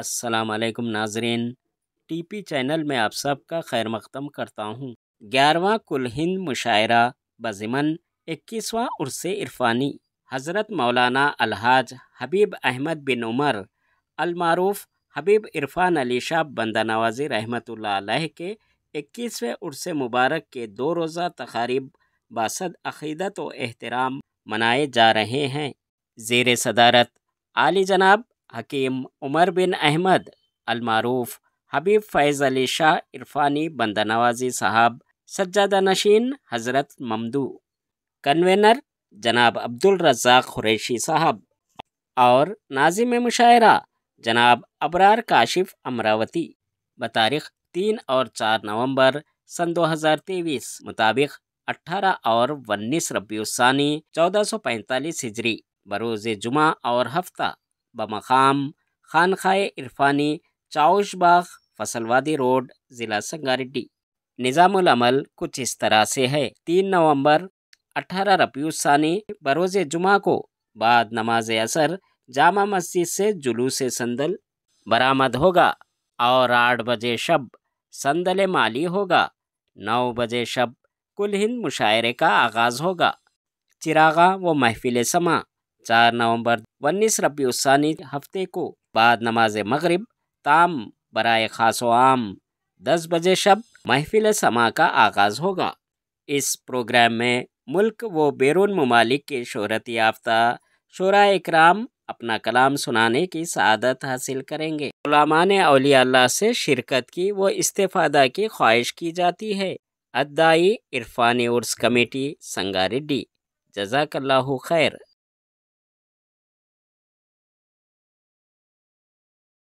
असलकम T P channel में आप सबका खैर मकदम करता हूँ ग्यारहवा कुल हिंद मुशायरा बजमन इक्कीसवा उर्स इरफानी हज़रत मौलाना अलहाज हबीब अहमद बिन उमर अलमारूफ हबीब इरफान अली शाह बंदा नवाजी रहमत के इक्कीसवें उर्स मुबारक के दो रोज़ा तकारीब बासद अकीदत व अहतराम मनाए जा रहे हैं जेर सदारत आली जनाब हकीम उमर बिन अहमद अलमारूफ हबीब फैज़ अली शाह इरफानी बंदा नवाजी साहब सज्जादा नशीन हज़रत ममदू कन्वेनर जनाब अब्दुल रज़ाक खुरैशी साहब और नाजिम मुशायरा जनाब अबरार काशिफ अमरावती बतारीख तीन और चार नवंबर सन 2023 मुताबिक 18 और उन्नीस रबीसानी चौदह सौ पैंतालीस हिजरी बरोज़ जुमा और हफ्ता खान खाए इरफानी चाउशबाग फसलवादी रोड ज़िला संगारेड्डी निज़ामल कुछ इस तरह से है तीन नवंबर अठारह रबीउ सानी बरोज़ जुमा को बाद नमाज असर जामा मस्जिद से जुलूस संदल बरामद होगा और आठ बजे शब संदल माली होगा नौ बजे शब कुल हिंद मुशायरे का आगाज़ होगा चिरागा व महफिल समा चार नवंबर उन्नीस रबी उसानी हफ्ते को बाद नमाज मगरब ताम बरए ख़ास आम दस बजे शब महफिल समा का आगाज़ होगा इस प्रोग्राम में मुल्क व बैरून ममालिक के शहरत याफ्ता शरा इकराम अपना कलाम सुनाने की सदत हासिल करेंगे ने अलिया से शिरकत की व इस्तीफ़ादा की ख्वाहिश की जाती है अद्दाई इरफानी उर्स कमेटी संगारेड्डी जजाकल्ला खैर